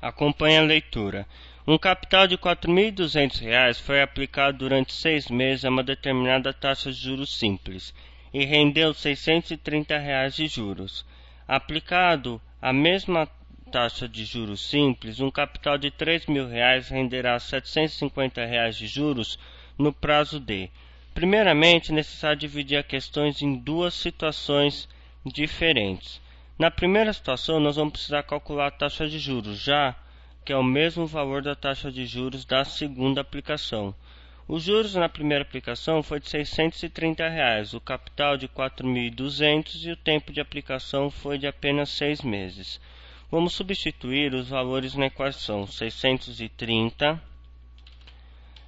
Acompanhe a leitura. Um capital de R$ 4.200 foi aplicado durante seis meses a uma determinada taxa de juros simples e rendeu R$ 630 reais de juros. Aplicado a mesma taxa de juros simples, um capital de R$ 3.000 renderá R$ 750 reais de juros no prazo de. Primeiramente, é necessário dividir as questões em duas situações diferentes. Na primeira situação, nós vamos precisar calcular a taxa de juros, já que é o mesmo valor da taxa de juros da segunda aplicação. Os juros na primeira aplicação foi de R$ 630, reais, o capital de R$ 4.200 e o tempo de aplicação foi de apenas seis meses. Vamos substituir os valores na equação. 630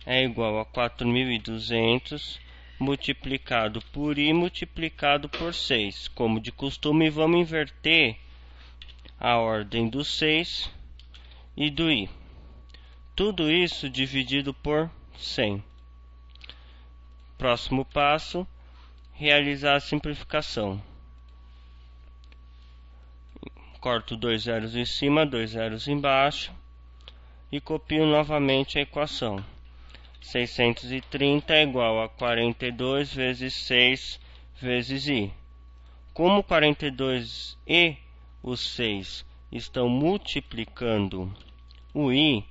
é igual a 4.200 multiplicado por i multiplicado por 6. Como de costume, vamos inverter a ordem do 6 e do i. Tudo isso dividido por 100. Próximo passo: realizar a simplificação. Corto dois zeros em cima, dois zeros embaixo e copio novamente a equação. 630 é igual a 42 vezes 6 vezes i. Como 42 e o 6 estão multiplicando o i,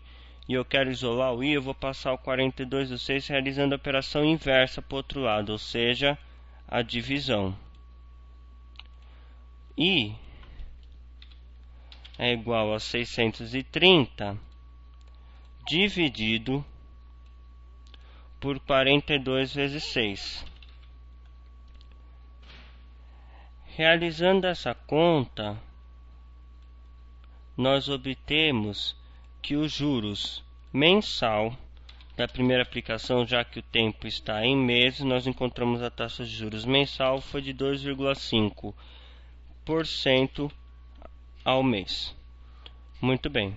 e eu quero isolar o i, eu vou passar o 42 o 6 realizando a operação inversa para o outro lado, ou seja, a divisão. i é igual a 630 dividido por 42 vezes 6. Realizando essa conta, nós obtemos que os juros mensal da primeira aplicação, já que o tempo está em meses, nós encontramos a taxa de juros mensal foi de 2,5% ao mês. Muito bem.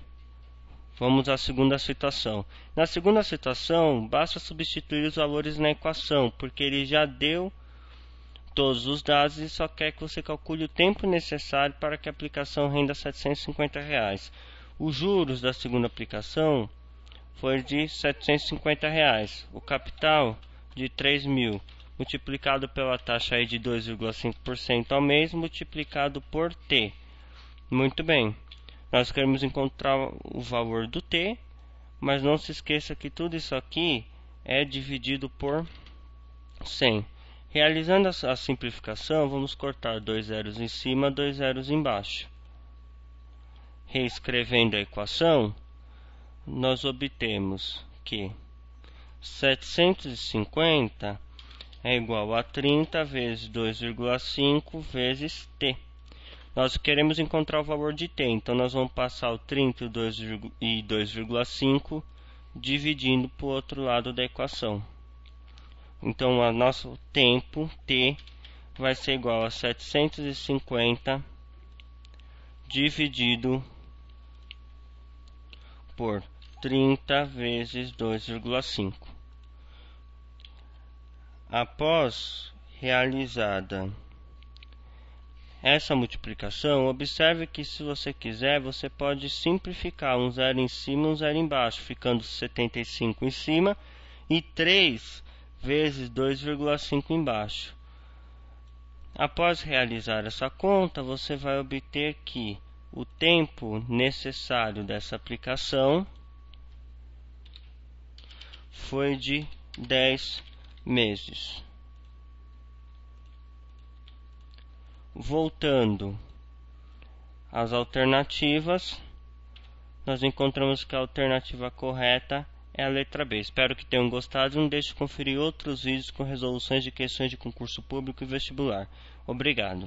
Vamos à segunda situação. Na segunda situação, basta substituir os valores na equação, porque ele já deu todos os dados e só quer que você calcule o tempo necessário para que a aplicação renda R$ 750. Reais. Os juros da segunda aplicação foi de R$ 750, reais. o capital de R$ 3.000 multiplicado pela taxa aí de 2,5% ao mês, multiplicado por T. Muito bem. Nós queremos encontrar o valor do t, mas não se esqueça que tudo isso aqui é dividido por 100. Realizando a simplificação, vamos cortar dois zeros em cima, dois zeros embaixo. Reescrevendo a equação, nós obtemos que 750 é igual a 30 vezes 2,5 vezes t. Nós queremos encontrar o valor de T, então nós vamos passar o 30 e 2,5 dividindo para o outro lado da equação. Então, o nosso tempo, T, vai ser igual a 750 dividido por 30 vezes 2,5. Após realizada essa multiplicação, observe que se você quiser, você pode simplificar um zero em cima e um zero embaixo, ficando 75 em cima e 3 vezes 2,5 embaixo. Após realizar essa conta, você vai obter que o tempo necessário dessa aplicação foi de 10 meses. Voltando às alternativas, nós encontramos que a alternativa correta é a letra B. Espero que tenham gostado e não deixe de conferir outros vídeos com resoluções de questões de concurso público e vestibular. Obrigado.